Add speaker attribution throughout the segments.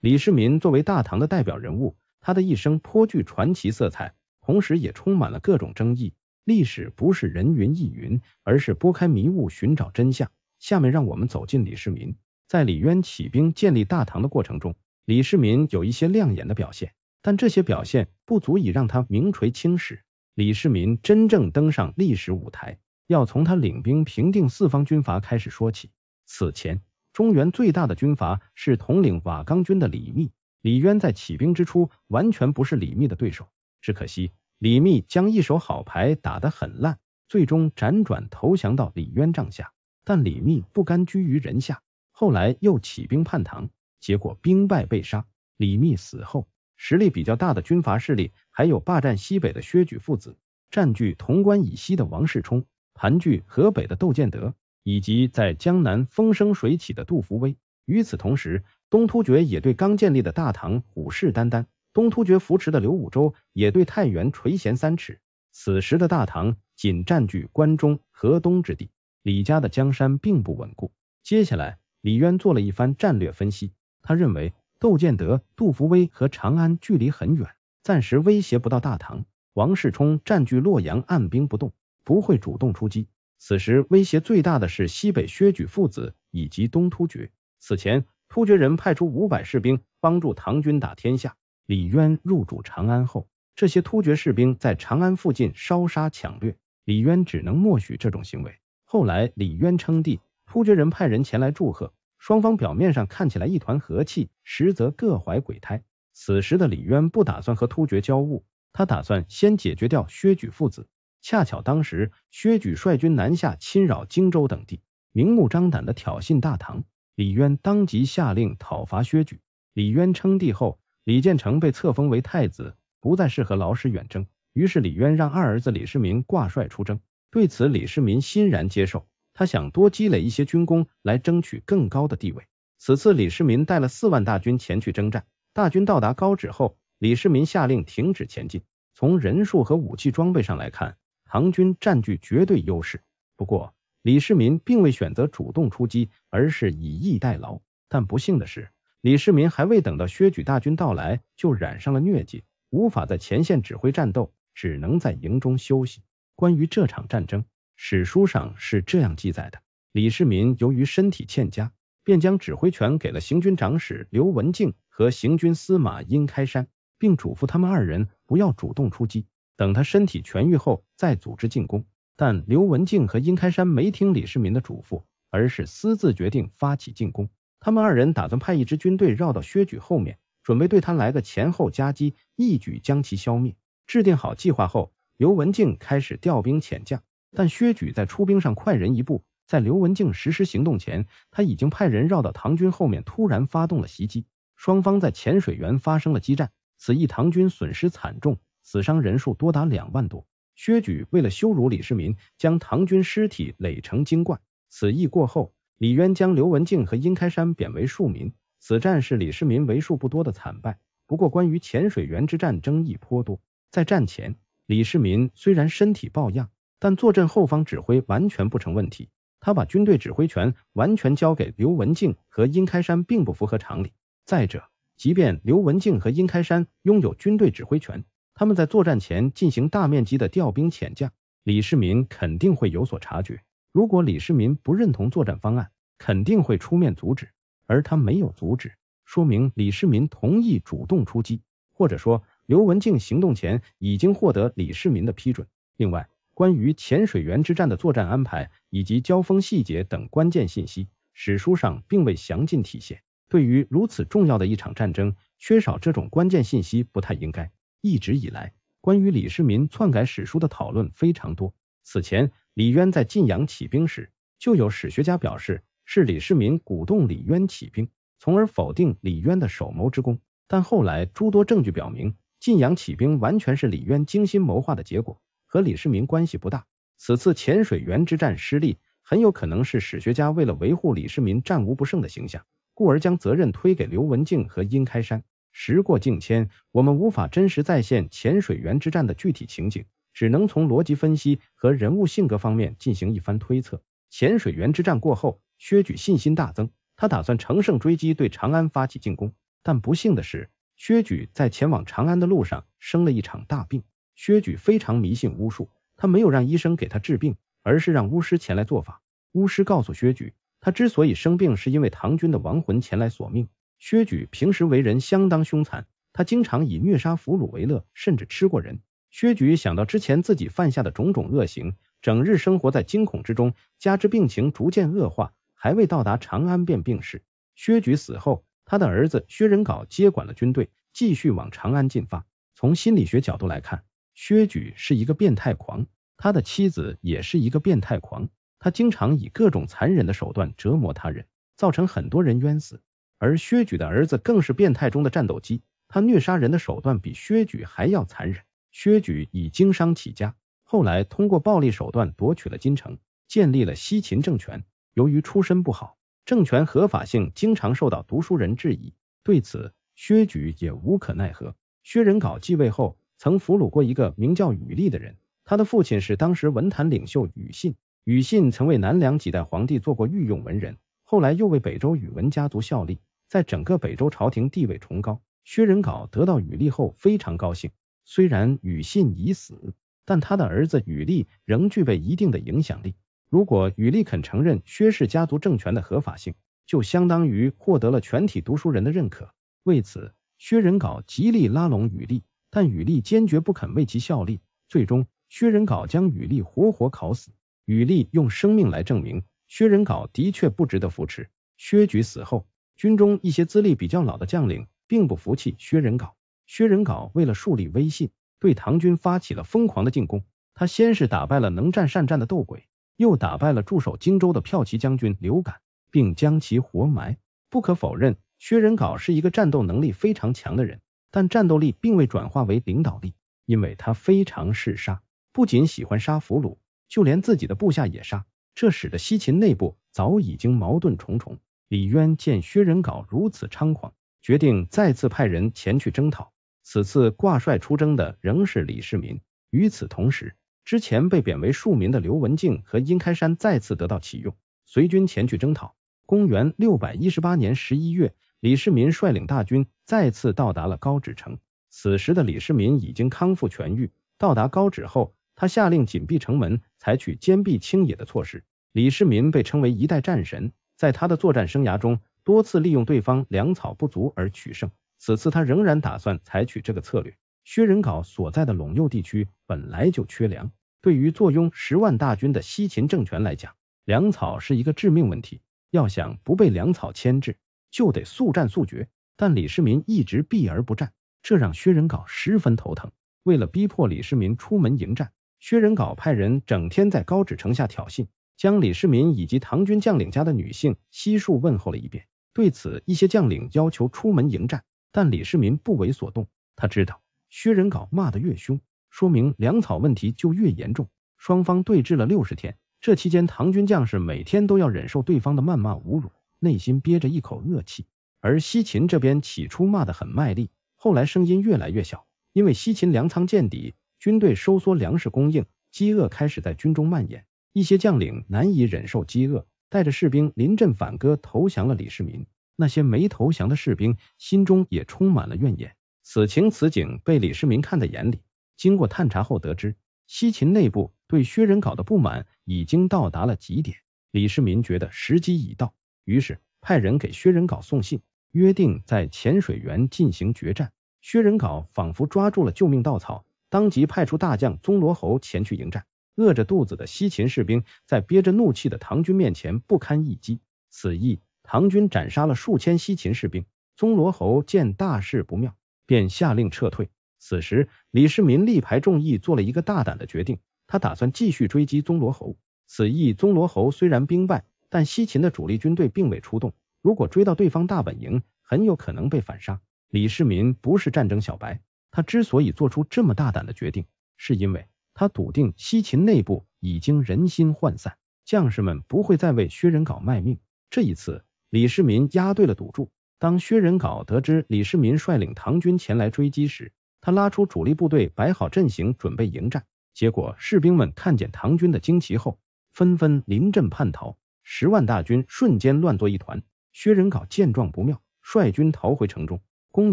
Speaker 1: 李世民作为大唐的代表人物，他的一生颇具传奇色彩，同时也充满了各种争议。历史不是人云亦云，而是拨开迷雾寻找真相。下面让我们走进李世民。在李渊起兵建立大唐的过程中，李世民有一些亮眼的表现，但这些表现不足以让他名垂青史。李世民真正登上历史舞台，要从他领兵平定四方军阀开始说起。此前。中原最大的军阀是统领瓦岗军的李密。李渊在起兵之初，完全不是李密的对手。只可惜，李密将一手好牌打得很烂，最终辗转投降到李渊帐下。但李密不甘居于人下，后来又起兵叛唐，结果兵败被杀。李密死后，实力比较大的军阀势力还有霸占西北的薛举父子，占据潼关以西的王世充，盘踞河北的窦建德。以及在江南风生水起的杜伏威，与此同时，东突厥也对刚建立的大唐虎视眈眈，东突厥扶持的刘武周也对太原垂涎三尺。此时的大唐仅占据关中、河东之地，李家的江山并不稳固。接下来，李渊做了一番战略分析，他认为窦建德、杜伏威和长安距离很远，暂时威胁不到大唐。王世充占据洛阳，按兵不动，不会主动出击。此时威胁最大的是西北薛举父子以及东突厥。此前，突厥人派出五百士兵帮助唐军打天下。李渊入主长安后，这些突厥士兵在长安附近烧杀抢掠，李渊只能默许这种行为。后来，李渊称帝，突厥人派人前来祝贺，双方表面上看起来一团和气，实则各怀鬼胎。此时的李渊不打算和突厥交恶，他打算先解决掉薛举父子。恰巧当时，薛举率军南下侵扰荆州等地，明目张胆的挑衅大唐。李渊当即下令讨伐薛举。李渊称帝后，李建成被册封为太子，不再适合劳师远征，于是李渊让二儿子李世民挂帅出征。对此，李世民欣然接受，他想多积累一些军功来争取更高的地位。此次，李世民带了四万大军前去征战。大军到达高址后，李世民下令停止前进。从人数和武器装备上来看，唐军占据绝对优势，不过李世民并未选择主动出击，而是以逸待劳。但不幸的是，李世民还未等到薛举大军到来，就染上了疟疾，无法在前线指挥战斗，只能在营中休息。关于这场战争，史书上是这样记载的：李世民由于身体欠佳，便将指挥权给了行军长史刘文静和行军司马殷开山，并嘱咐他们二人不要主动出击。等他身体痊愈后再组织进攻，但刘文静和殷开山没听李世民的嘱咐，而是私自决定发起进攻。他们二人打算派一支军队绕到薛举后面，准备对他来个前后夹击，一举将其消灭。制定好计划后，刘文静开始调兵遣将，但薛举在出兵上快人一步，在刘文静实施行动前，他已经派人绕到唐军后面，突然发动了袭击。双方在浅水源发生了激战，此役唐军损失惨重。死伤人数多达两万多。薛举为了羞辱李世民，将唐军尸体垒成金冠。此役过后，李渊将刘文静和殷开山贬为庶民。此战是李世民为数不多的惨败。不过，关于潜水员之战争议颇多。在战前，李世民虽然身体抱恙，但坐镇后方指挥完全不成问题。他把军队指挥权完全交给刘文静和殷开山，并不符合常理。再者，即便刘文静和殷开山拥有军队指挥权，他们在作战前进行大面积的调兵遣将，李世民肯定会有所察觉。如果李世民不认同作战方案，肯定会出面阻止。而他没有阻止，说明李世民同意主动出击，或者说刘文静行动前已经获得李世民的批准。另外，关于潜水员之战的作战安排以及交锋细节等关键信息，史书上并未详尽体现。对于如此重要的一场战争，缺少这种关键信息，不太应该。一直以来，关于李世民篡改史书的讨论非常多。此前，李渊在晋阳起兵时，就有史学家表示是李世民鼓动李渊起兵，从而否定李渊的首谋之功。但后来诸多证据表明，晋阳起兵完全是李渊精心谋划的结果，和李世民关系不大。此次浅水员之战失利，很有可能是史学家为了维护李世民战无不胜的形象，故而将责任推给刘文静和殷开山。时过境迁，我们无法真实再现潜水员之战的具体情景，只能从逻辑分析和人物性格方面进行一番推测。潜水员之战过后，薛举信心大增，他打算乘胜追击，对长安发起进攻。但不幸的是，薛举在前往长安的路上生了一场大病。薛举非常迷信巫术，他没有让医生给他治病，而是让巫师前来做法。巫师告诉薛举，他之所以生病，是因为唐军的亡魂前来索命。薛举平时为人相当凶残，他经常以虐杀俘虏为乐，甚至吃过人。薛举想到之前自己犯下的种种恶行，整日生活在惊恐之中，加之病情逐渐恶化，还未到达长安便病逝。薛举死后，他的儿子薛仁杲接管了军队，继续往长安进发。从心理学角度来看，薛举是一个变态狂，他的妻子也是一个变态狂，他经常以各种残忍的手段折磨他人，造成很多人冤死。而薛举的儿子更是变态中的战斗机，他虐杀人的手段比薛举还要残忍。薛举以经商起家，后来通过暴力手段夺取了金城，建立了西秦政权。由于出身不好，政权合法性经常受到读书人质疑，对此薛举也无可奈何。薛仁杲继位后，曾俘虏过一个名叫宇历的人，他的父亲是当时文坛领袖宇信。宇信曾为南梁几代皇帝做过御用文人，后来又为北周宇文家族效力。在整个北周朝廷地位崇高，薛仁杲得到宇立后非常高兴。虽然宇信已死，但他的儿子宇立仍具备一定的影响力。如果宇立肯承认薛氏家族政权的合法性，就相当于获得了全体读书人的认可。为此，薛仁杲极力拉拢宇立，但宇立坚决不肯为其效力。最终，薛仁杲将宇立活活烤死。宇立用生命来证明，薛仁杲的确不值得扶持。薛举死后。军中一些资历比较老的将领并不服气薛仁杲。薛仁杲为了树立威信，对唐军发起了疯狂的进攻。他先是打败了能战善战的窦轨，又打败了驻守荆州的骠骑将军刘敢，并将其活埋。不可否认，薛仁杲是一个战斗能力非常强的人，但战斗力并未转化为领导力，因为他非常嗜杀，不仅喜欢杀俘虏，就连自己的部下也杀，这使得西秦内部早已经矛盾重重。李渊见薛仁杲如此猖狂，决定再次派人前去征讨。此次挂帅出征的仍是李世民。与此同时，之前被贬为庶民的刘文静和殷开山再次得到启用，随军前去征讨。公元六百一十八年十一月，李世民率领大军再次到达了高脂城。此时的李世民已经康复痊愈。到达高脂后，他下令紧闭城门，采取坚壁清野的措施。李世民被称为一代战神。在他的作战生涯中，多次利用对方粮草不足而取胜。此次他仍然打算采取这个策略。薛仁杲所在的陇右地区本来就缺粮，对于坐拥十万大军的西秦政权来讲，粮草是一个致命问题。要想不被粮草牵制，就得速战速决。但李世民一直避而不战，这让薛仁杲十分头疼。为了逼迫李世民出门迎战，薛仁杲派人整天在高指城下挑衅。将李世民以及唐军将领家的女性悉数问候了一遍。对此，一些将领要求出门迎战，但李世民不为所动。他知道，薛仁杲骂得越凶，说明粮草问题就越严重。双方对峙了六十天，这期间，唐军将士每天都要忍受对方的谩骂侮辱，内心憋着一口恶气。而西秦这边起初骂得很卖力，后来声音越来越小，因为西秦粮仓见底，军队收缩粮食供应，饥饿开始在军中蔓延。一些将领难以忍受饥饿，带着士兵临阵反戈投降了李世民。那些没投降的士兵心中也充满了怨言。此情此景被李世民看在眼里。经过探查后，得知西秦内部对薛仁杲的不满已经到达了极点。李世民觉得时机已到，于是派人给薛仁杲送信，约定在浅水源进行决战。薛仁杲仿佛抓住了救命稻草，当即派出大将宗罗侯前去迎战。饿着肚子的西秦士兵，在憋着怒气的唐军面前不堪一击。此役，唐军斩杀了数千西秦士兵。宗罗侯见大事不妙，便下令撤退。此时，李世民力排众议，做了一个大胆的决定。他打算继续追击宗罗侯。此役，宗罗侯虽然兵败，但西秦的主力军队并未出动。如果追到对方大本营，很有可能被反杀。李世民不是战争小白，他之所以做出这么大胆的决定，是因为。他笃定西秦内部已经人心涣散，将士们不会再为薛仁杲卖命。这一次，李世民押对了赌注。当薛仁杲得知李世民率领唐军前来追击时，他拉出主力部队，摆好阵型，准备迎战。结果，士兵们看见唐军的旌旗后，纷纷临阵叛逃，十万大军瞬间乱作一团。薛仁杲见状不妙，率军逃回城中。公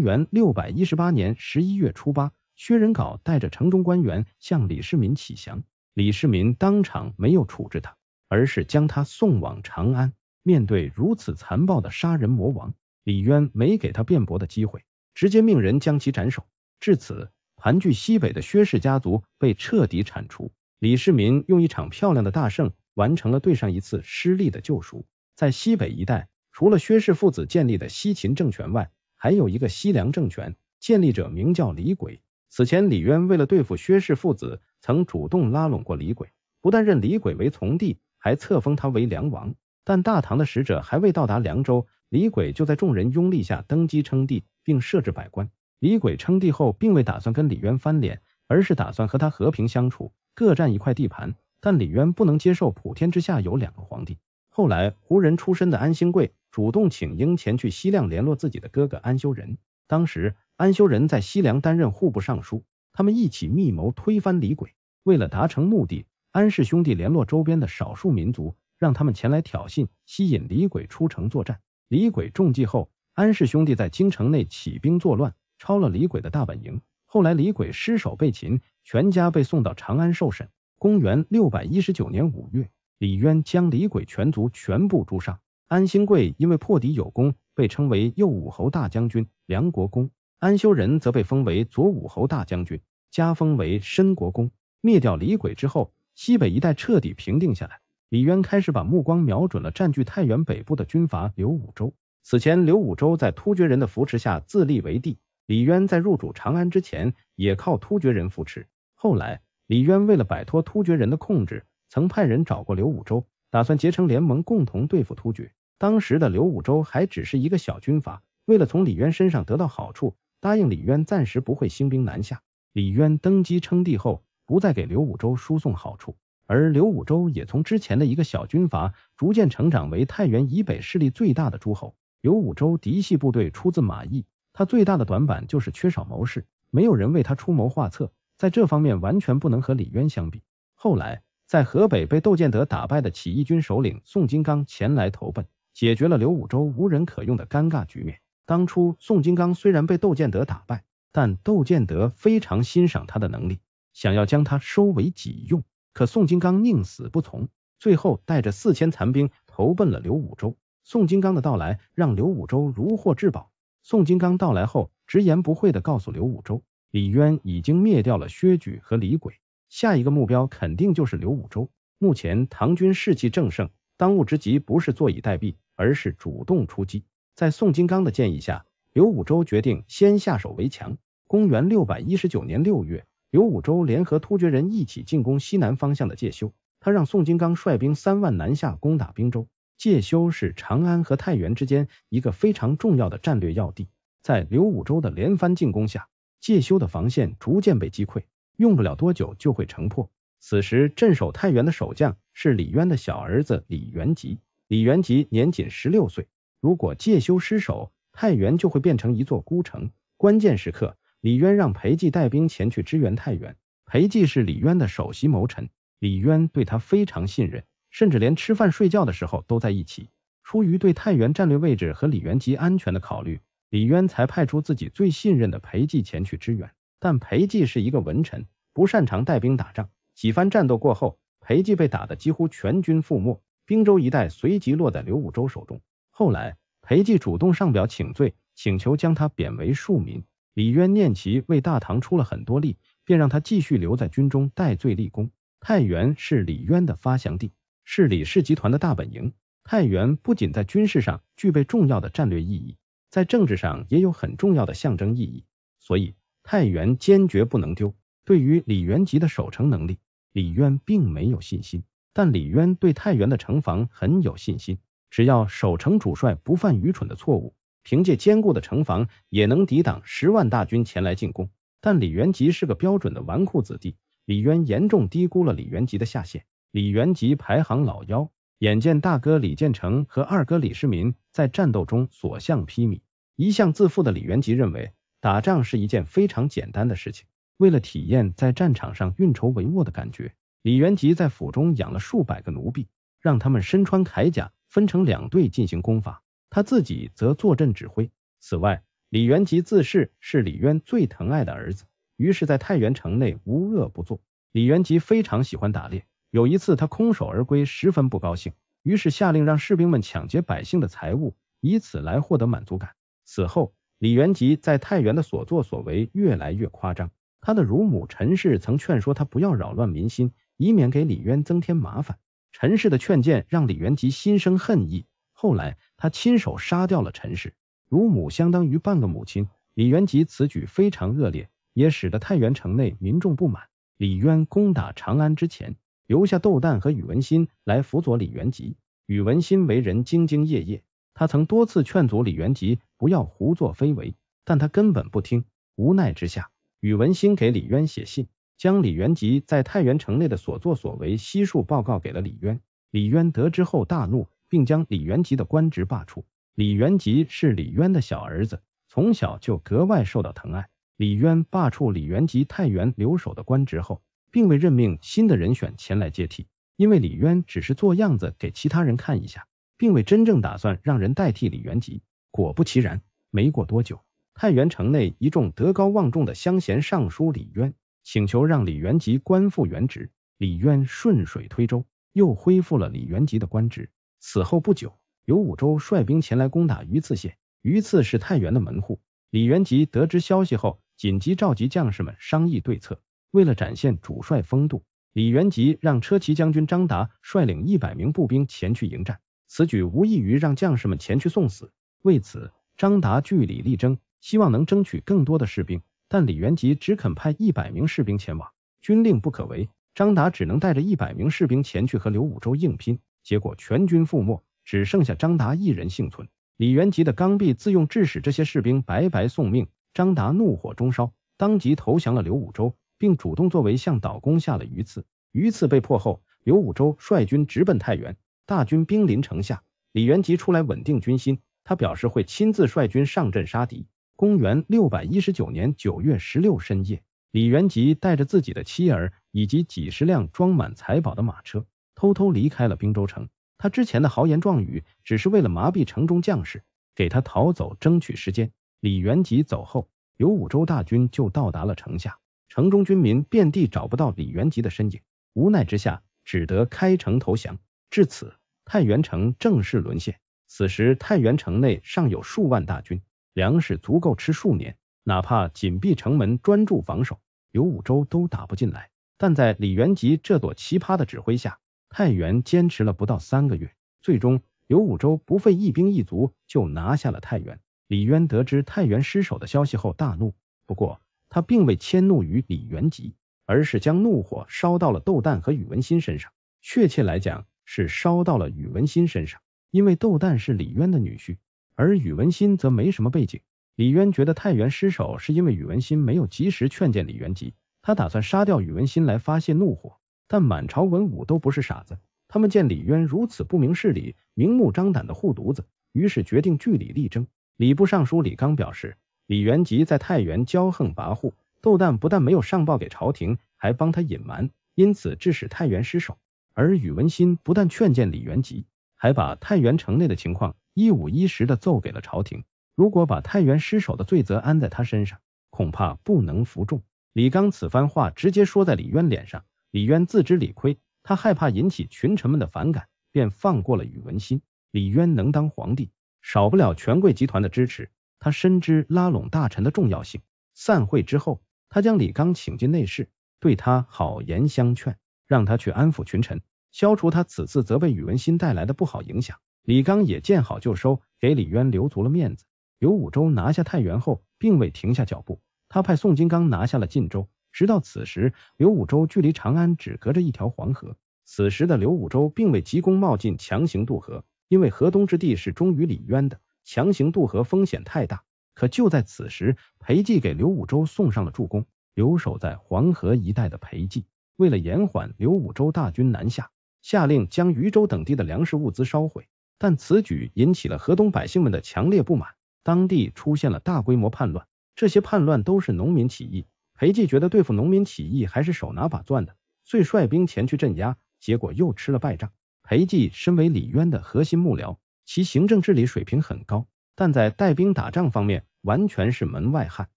Speaker 1: 元六百一十八年十一月初八。薛仁杲带着城中官员向李世民乞降，李世民当场没有处置他，而是将他送往长安。面对如此残暴的杀人魔王，李渊没给他辩驳的机会，直接命人将其斩首。至此，盘踞西北的薛氏家族被彻底铲除。李世民用一场漂亮的大胜，完成了对上一次失利的救赎。在西北一带，除了薛氏父子建立的西秦政权外，还有一个西凉政权，建立者名叫李轨。此前，李渊为了对付薛氏父子，曾主动拉拢过李轨，不但认李轨为从弟，还册封他为梁王。但大唐的使者还未到达凉州，李轨就在众人拥立下登基称帝，并设置百官。李轨称帝后，并未打算跟李渊翻脸，而是打算和他和平相处，各占一块地盘。但李渊不能接受普天之下有两个皇帝。后来，胡人出身的安兴贵主动请缨前去西凉联络自己的哥哥安修仁。当时，安修人在西凉担任户部尚书，他们一起密谋推翻李鬼。为了达成目的，安氏兄弟联络周边的少数民族，让他们前来挑衅，吸引李鬼出城作战。李鬼中计后，安氏兄弟在京城内起兵作乱，抄了李鬼的大本营。后来，李鬼失手被擒，全家被送到长安受审。公元六百一十九年五月，李渊将李鬼全族全部诛杀。安兴贵因为破敌有功。被称为右武侯大将军、梁国公；安修仁则被封为左武侯大将军，加封为申国公。灭掉李轨之后，西北一带彻底平定下来。李渊开始把目光瞄准了占据太原北部的军阀刘武周。此前，刘武周在突厥人的扶持下自立为帝。李渊在入主长安之前，也靠突厥人扶持。后来，李渊为了摆脱突厥人的控制，曾派人找过刘武周，打算结成联盟，共同对付突厥。当时的刘武周还只是一个小军阀，为了从李渊身上得到好处，答应李渊暂时不会兴兵南下。李渊登基称帝后，不再给刘武周输送好处，而刘武周也从之前的一个小军阀，逐渐成长为太原以北势力最大的诸侯。刘武周嫡系部队出自马邑，他最大的短板就是缺少谋士，没有人为他出谋划策，在这方面完全不能和李渊相比。后来，在河北被窦建德打败的起义军首领宋金刚前来投奔。解决了刘武周无人可用的尴尬局面。当初宋金刚虽然被窦建德打败，但窦建德非常欣赏他的能力，想要将他收为己用。可宋金刚宁死不从，最后带着四千残兵投奔了刘武周。宋金刚的到来让刘武周如获至宝。宋金刚到来后，直言不讳的告诉刘武周，李渊已经灭掉了薛举和李轨，下一个目标肯定就是刘武周。目前唐军士气正盛，当务之急不是坐以待毙。而是主动出击。在宋金刚的建议下，刘武周决定先下手为强。公元六百一十九年六月，刘武周联合突厥人一起进攻西南方向的介休。他让宋金刚率兵三万南下攻打滨州。介休是长安和太原之间一个非常重要的战略要地。在刘武周的连番进攻下，介休的防线逐渐被击溃，用不了多久就会城破。此时，镇守太原的守将是李渊的小儿子李元吉。李元吉年仅十六岁，如果介休失守，太原就会变成一座孤城。关键时刻，李渊让裴寂带兵前去支援太原。裴寂是李渊的首席谋臣，李渊对他非常信任，甚至连吃饭睡觉的时候都在一起。出于对太原战略位置和李元吉安全的考虑，李渊才派出自己最信任的裴寂前去支援。但裴寂是一个文臣，不擅长带兵打仗。几番战斗过后，裴寂被打得几乎全军覆没。滨州一带随即落在刘武周手中。后来，裴寂主动上表请罪，请求将他贬为庶民。李渊念其为大唐出了很多力，便让他继续留在军中戴罪立功。太原是李渊的发祥地，是李氏集团的大本营。太原不仅在军事上具备重要的战略意义，在政治上也有很重要的象征意义。所以，太原坚决不能丢。对于李元吉的守城能力，李渊并没有信心。但李渊对太原的城防很有信心，只要守城主帅不犯愚蠢的错误，凭借坚固的城防也能抵挡十万大军前来进攻。但李元吉是个标准的纨绔子弟，李渊严重低估了李元吉的下限。李元吉排行老幺，眼见大哥李建成和二哥李世民在战斗中所向披靡，一向自负的李元吉认为打仗是一件非常简单的事情。为了体验在战场上运筹帷幄的感觉。李元吉在府中养了数百个奴婢，让他们身穿铠甲，分成两队进行攻伐，他自己则坐镇指挥。此外，李元吉自恃是李渊最疼爱的儿子，于是，在太原城内无恶不作。李元吉非常喜欢打猎，有一次他空手而归，十分不高兴，于是下令让士兵们抢劫百姓的财物，以此来获得满足感。此后，李元吉在太原的所作所为越来越夸张。他的乳母陈氏曾劝说他不要扰乱民心。以免给李渊增添麻烦，陈氏的劝谏让李元吉心生恨意。后来，他亲手杀掉了陈氏。乳母相当于半个母亲，李元吉此举非常恶劣，也使得太原城内民众不满。李渊攻打长安之前，留下窦旦和宇文新来辅佐李元吉。宇文新为人兢兢业业，他曾多次劝阻李元吉不要胡作非为，但他根本不听。无奈之下，宇文新给李渊写信。将李元吉在太原城内的所作所为悉数报告给了李渊。李渊得知后大怒，并将李元吉的官职罢黜。李元吉是李渊的小儿子，从小就格外受到疼爱。李渊罢黜李元吉太原留守的官职后，并未任命新的人选前来接替，因为李渊只是做样子给其他人看一下，并未真正打算让人代替李元吉。果不其然，没过多久，太原城内一众德高望重的乡贤尚书李渊。请求让李元吉官复原职，李渊顺水推舟，又恢复了李元吉的官职。此后不久，刘武周率兵前来攻打榆次县，榆次是太原的门户。李元吉得知消息后，紧急召集将士们商议对策。为了展现主帅风度，李元吉让车骑将军张达率领一百名步兵前去迎战，此举无异于让将士们前去送死。为此，张达据理力争，希望能争取更多的士兵。但李元吉只肯派一百名士兵前往，军令不可违，张达只能带着一百名士兵前去和刘武周硬拼，结果全军覆没，只剩下张达一人幸存。李元吉的刚愎自用致使这些士兵白白送命，张达怒火中烧，当即投降了刘武周，并主动作为向导攻下了榆次。榆次被破后，刘武周率军直奔太原，大军兵临城下，李元吉出来稳定军心，他表示会亲自率军上阵杀敌。公元六百一十九年九月十六深夜，李元吉带着自己的妻儿以及几十辆装满财宝的马车，偷偷离开了滨州城。他之前的豪言壮语，只是为了麻痹城中将士，给他逃走争取时间。李元吉走后，有五州大军就到达了城下，城中军民遍地找不到李元吉的身影，无奈之下只得开城投降。至此，太原城正式沦陷。此时，太原城内尚有数万大军。粮食足够吃数年，哪怕紧闭城门专注防守，刘武周都打不进来。但在李元吉这朵奇葩的指挥下，太原坚持了不到三个月，最终刘武周不费一兵一卒就拿下了太原。李渊得知太原失守的消息后大怒，不过他并未迁怒于李元吉，而是将怒火烧到了窦旦和宇文新身上，确切来讲是烧到了宇文新身上，因为窦旦是李渊的女婿。而宇文新则没什么背景。李渊觉得太原失守是因为宇文新没有及时劝谏李元吉，他打算杀掉宇文新来发泄怒火。但满朝文武都不是傻子，他们见李渊如此不明事理、明目张胆的护犊子，于是决定据理力争。礼部尚书李纲表示，李元吉在太原骄横跋扈，窦旦不但没有上报给朝廷，还帮他隐瞒，因此致使太原失守。而宇文新不但劝谏李元吉，还把太原城内的情况。一五一十的奏给了朝廷，如果把太原失守的罪责安在他身上，恐怕不能服众。李刚此番话直接说在李渊脸上，李渊自知理亏，他害怕引起群臣们的反感，便放过了宇文新。李渊能当皇帝，少不了权贵集团的支持，他深知拉拢大臣的重要性。散会之后，他将李刚请进内室，对他好言相劝，让他去安抚群臣，消除他此次责备宇文新带来的不好影响。李刚也见好就收，给李渊留足了面子。刘武周拿下太原后，并未停下脚步，他派宋金刚拿下了晋州。直到此时，刘武周距离长安只隔着一条黄河。此时的刘武周并未急功冒进，强行渡河，因为河东之地是忠于李渊的，强行渡河风险太大。可就在此时，裴寂给刘武周送上了助攻。留守在黄河一带的裴寂，为了延缓刘武周大军南下，下令将渝州等地的粮食物资烧毁。但此举引起了河东百姓们的强烈不满，当地出现了大规模叛乱。这些叛乱都是农民起义。裴寂觉得对付农民起义还是手拿把攥的，遂率兵前去镇压，结果又吃了败仗。裴寂身为李渊的核心幕僚，其行政治理水平很高，但在带兵打仗方面完全是门外汉。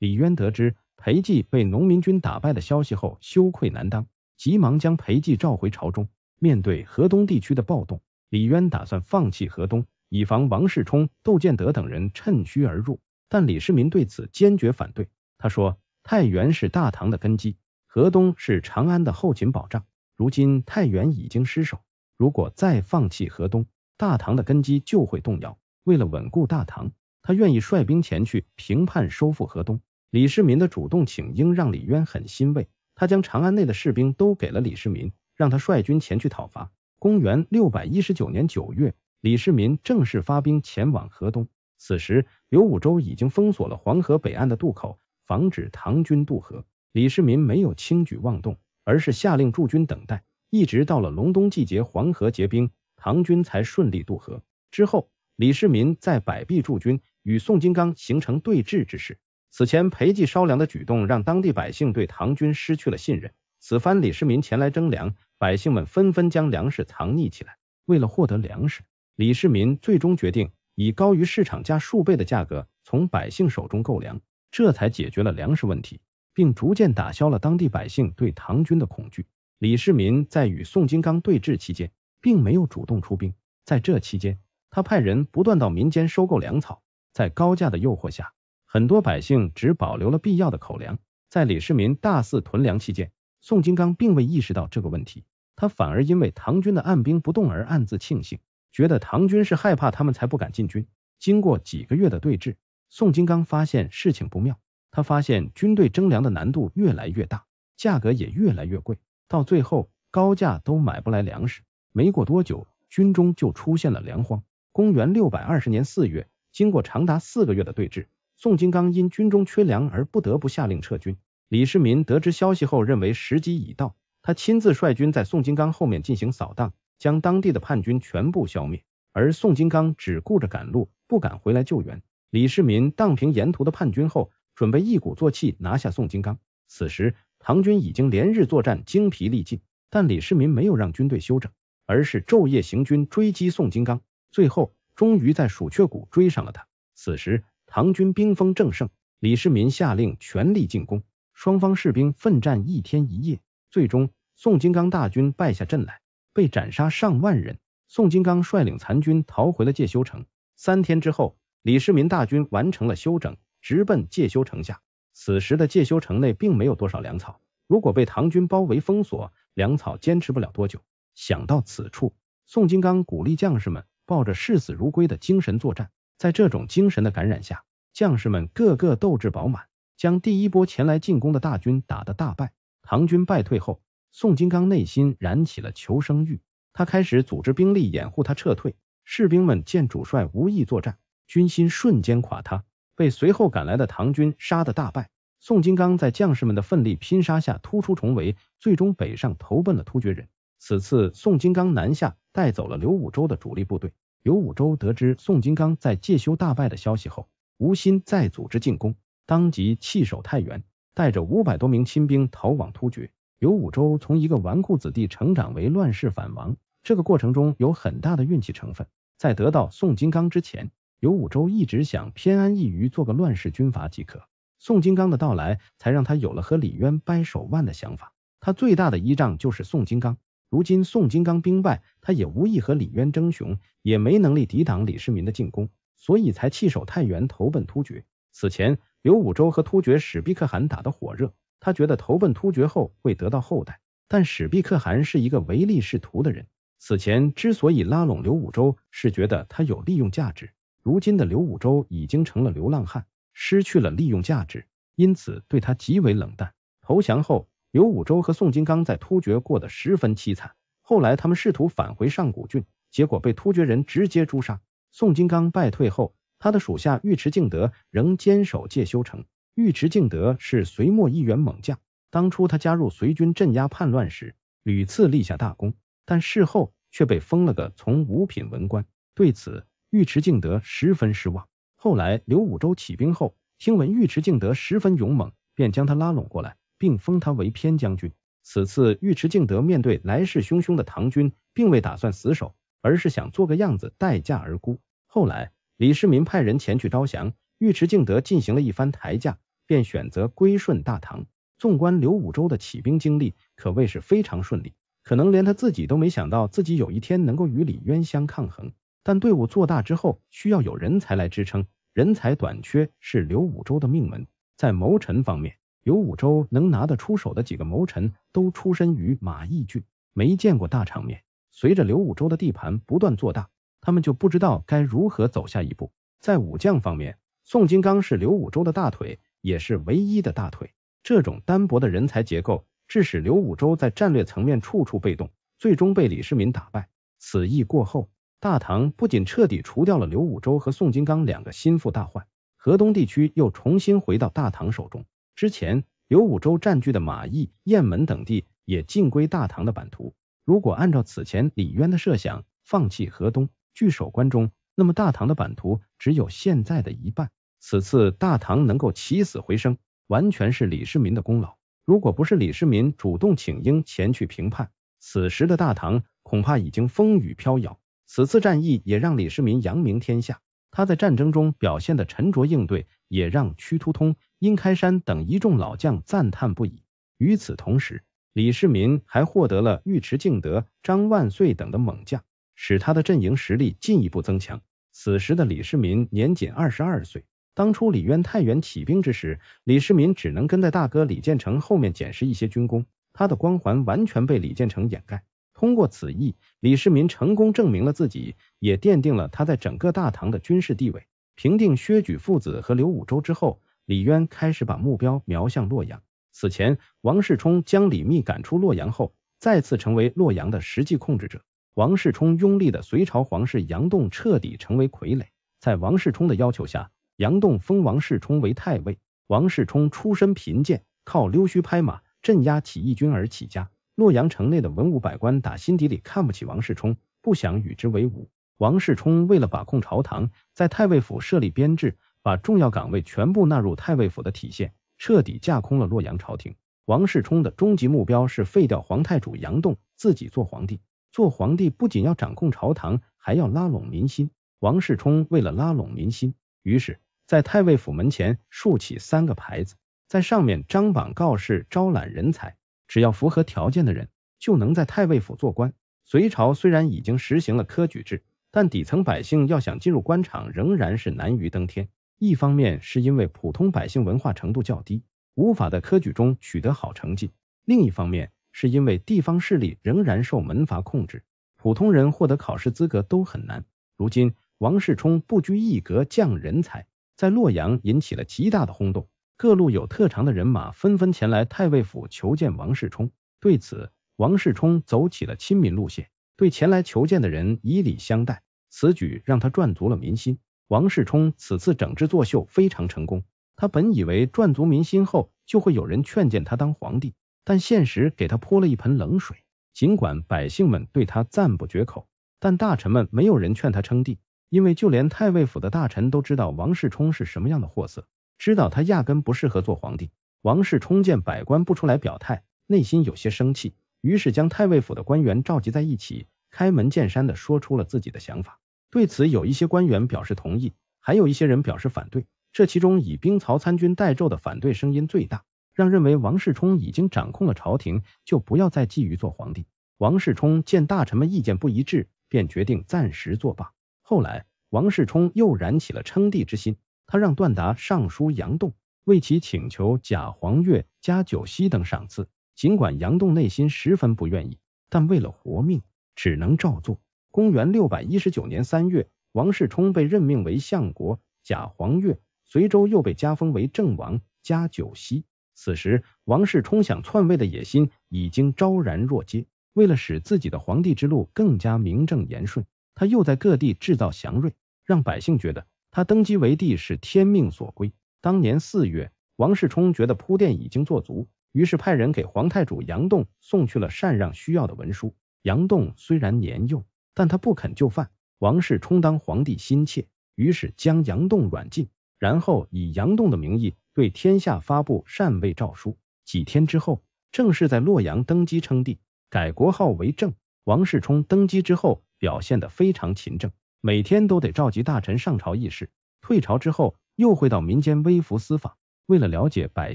Speaker 1: 李渊得知裴寂被农民军打败的消息后，羞愧难当，急忙将裴寂召回朝中。面对河东地区的暴动，李渊打算放弃河东，以防王世充、窦建德等人趁虚而入。但李世民对此坚决反对。他说：“太原是大唐的根基，河东是长安的后勤保障。如今太原已经失守，如果再放弃河东，大唐的根基就会动摇。为了稳固大唐，他愿意率兵前去平叛、收复河东。”李世民的主动请缨让李渊很欣慰，他将长安内的士兵都给了李世民，让他率军前去讨伐。公元六百一十九年九月，李世民正式发兵前往河东。此时，刘武周已经封锁了黄河北岸的渡口，防止唐军渡河。李世民没有轻举妄动，而是下令驻军等待。一直到了隆冬季节，黄河结冰，唐军才顺利渡河。之后，李世民在百壁驻军，与宋金刚形成对峙之势。此前，裴寂烧粮的举动让当地百姓对唐军失去了信任。此番李世民前来征粮，百姓们纷纷将粮食藏匿起来。为了获得粮食，李世民最终决定以高于市场价数倍的价格从百姓手中购粮，这才解决了粮食问题，并逐渐打消了当地百姓对唐军的恐惧。李世民在与宋金刚对峙期间，并没有主动出兵，在这期间，他派人不断到民间收购粮草。在高价的诱惑下，很多百姓只保留了必要的口粮。在李世民大肆囤粮期间，宋金刚并未意识到这个问题，他反而因为唐军的按兵不动而暗自庆幸，觉得唐军是害怕他们才不敢进军。经过几个月的对峙，宋金刚发现事情不妙，他发现军队征粮的难度越来越大，价格也越来越贵，到最后高价都买不来粮食。没过多久，军中就出现了粮荒。公元六百二十年四月，经过长达四个月的对峙，宋金刚因军中缺粮而不得不下令撤军。李世民得知消息后，认为时机已到，他亲自率军在宋金刚后面进行扫荡，将当地的叛军全部消灭。而宋金刚只顾着赶路，不敢回来救援。李世民荡平沿途的叛军后，准备一鼓作气拿下宋金刚。此时，唐军已经连日作战，精疲力尽，但李世民没有让军队休整，而是昼夜行军追击宋金刚，最后终于在蜀雀谷追上了他。此时，唐军兵锋正盛，李世民下令全力进攻。双方士兵奋战一天一夜，最终宋金刚大军败下阵来，被斩杀上万人。宋金刚率领残军逃回了介休城。三天之后，李世民大军完成了休整，直奔介休城下。此时的介休城内并没有多少粮草，如果被唐军包围封锁，粮草坚持不了多久。想到此处，宋金刚鼓励将士们抱着视死如归的精神作战。在这种精神的感染下，将士们个个斗志饱满。将第一波前来进攻的大军打得大败，唐军败退后，宋金刚内心燃起了求生欲，他开始组织兵力掩护他撤退。士兵们见主帅无意作战，军心瞬间垮塌，被随后赶来的唐军杀得大败。宋金刚在将士们的奋力拼杀下突出重围，最终北上投奔了突厥人。此次宋金刚南下带走了刘武周的主力部队，刘武周得知宋金刚在介休大败的消息后，无心再组织进攻。当即弃守太原，带着五百多名亲兵逃往突厥。尤武周从一个纨绔子弟成长为乱世反王，这个过程中有很大的运气成分。在得到宋金刚之前，尤武周一直想偏安一隅，做个乱世军阀即可。宋金刚的到来，才让他有了和李渊掰手腕的想法。他最大的依仗就是宋金刚。如今宋金刚兵败，他也无意和李渊争雄，也没能力抵挡李世民的进攻，所以才弃守太原，投奔突厥。此前。刘武周和突厥史毕可汗打得火热，他觉得投奔突厥后会得到后代，但史毕可汗是一个唯利是图的人。此前之所以拉拢刘武周，是觉得他有利用价值，如今的刘武周已经成了流浪汉，失去了利用价值，因此对他极为冷淡。投降后，刘武周和宋金刚在突厥过得十分凄惨。后来他们试图返回上古郡，结果被突厥人直接诛杀。宋金刚败退后。他的属下尉迟敬德仍坚守介休城。尉迟敬德是隋末一员猛将，当初他加入隋军镇压叛乱时，屡次立下大功，但事后却被封了个从五品文官。对此，尉迟敬德十分失望。后来刘武周起兵后，听闻尉迟敬德十分勇猛，便将他拉拢过来，并封他为偏将军。此次，尉迟敬德面对来势汹汹的唐军，并未打算死守，而是想做个样子，待价而沽。后来。李世民派人前去招降尉迟敬德，进行了一番抬价，便选择归顺大唐。纵观刘武周的起兵经历，可谓是非常顺利，可能连他自己都没想到自己有一天能够与李渊相抗衡。但队伍做大之后，需要有人才来支撑，人才短缺是刘武周的命门。在谋臣方面，刘武周能拿得出手的几个谋臣都出身于马邑郡，没见过大场面。随着刘武周的地盘不断做大。他们就不知道该如何走下一步。在武将方面，宋金刚是刘武周的大腿，也是唯一的大腿。这种单薄的人才结构，致使刘武周在战略层面处处被动，最终被李世民打败。此役过后，大唐不仅彻底除掉了刘武周和宋金刚两个心腹大患，河东地区又重新回到大唐手中。之前刘武周占据的马邑、雁门等地也尽归大唐的版图。如果按照此前李渊的设想，放弃河东。据守关中，那么大唐的版图只有现在的一半。此次大唐能够起死回生，完全是李世民的功劳。如果不是李世民主动请缨前去平叛，此时的大唐恐怕已经风雨飘摇。此次战役也让李世民扬名天下，他在战争中表现的沉着应对，也让屈突通、殷开山等一众老将赞叹不已。与此同时，李世民还获得了尉迟敬德、张万岁等的猛将。使他的阵营实力进一步增强。此时的李世民年仅二十二岁。当初李渊太原起兵之时，李世民只能跟在大哥李建成后面捡拾一些军功，他的光环完全被李建成掩盖。通过此役，李世民成功证明了自己，也奠定了他在整个大唐的军事地位。平定薛举父子和刘武周之后，李渊开始把目标瞄向洛阳。此前，王世充将李密赶出洛阳后，再次成为洛阳的实际控制者。王世充拥立的隋朝皇室杨栋彻底成为傀儡，在王世充的要求下，杨栋封王世充为太尉。王世充出身贫贱，靠溜须拍马、镇压起义军而起家。洛阳城内的文武百官打心底里看不起王世充，不想与之为伍。王世充为了把控朝堂，在太尉府设立编制，把重要岗位全部纳入太尉府的体现，彻底架空了洛阳朝廷。王世充的终极目标是废掉皇太主杨栋，自己做皇帝。做皇帝不仅要掌控朝堂，还要拉拢民心。王世充为了拉拢民心，于是，在太尉府门前竖起三个牌子，在上面张榜告示，招揽人才。只要符合条件的人，就能在太尉府做官。隋朝虽然已经实行了科举制，但底层百姓要想进入官场，仍然是难于登天。一方面是因为普通百姓文化程度较低，无法在科举中取得好成绩；另一方面，是因为地方势力仍然受门阀控制，普通人获得考试资格都很难。如今王世充不拘一格降人才，在洛阳引起了极大的轰动，各路有特长的人马纷纷前来太尉府求见王世充。对此，王世充走起了亲民路线，对前来求见的人以礼相待，此举让他赚足了民心。王世充此次整治作秀非常成功，他本以为赚足民心后就会有人劝谏他当皇帝。但现实给他泼了一盆冷水。尽管百姓们对他赞不绝口，但大臣们没有人劝他称帝，因为就连太尉府的大臣都知道王世充是什么样的货色，知道他压根不适合做皇帝。王世充见百官不出来表态，内心有些生气，于是将太尉府的官员召集在一起，开门见山的说出了自己的想法。对此，有一些官员表示同意，还有一些人表示反对，这其中以兵曹参军戴胄的反对声音最大。让认为王世充已经掌控了朝廷，就不要再觊觎做皇帝。王世充见大臣们意见不一致，便决定暂时作罢。后来，王世充又燃起了称帝之心，他让段达上书杨栋，为其请求假黄钺、加九锡等赏赐。尽管杨栋内心十分不愿意，但为了活命，只能照做。公元六百一十九年三月，王世充被任命为相国，假黄钺；随州又被加封为郑王，加九锡。此时，王世充想篡位的野心已经昭然若揭。为了使自己的皇帝之路更加名正言顺，他又在各地制造祥瑞，让百姓觉得他登基为帝是天命所归。当年四月，王世充觉得铺垫已经做足，于是派人给皇太主杨栋送去了禅让需要的文书。杨栋虽然年幼，但他不肯就范。王世充当皇帝心切，于是将杨栋软禁，然后以杨栋的名义。对天下发布禅位诏书，几天之后，正式在洛阳登基称帝，改国号为郑。王世充登基之后，表现得非常勤政，每天都得召集大臣上朝议事，退朝之后又会到民间微服私访。为了了解百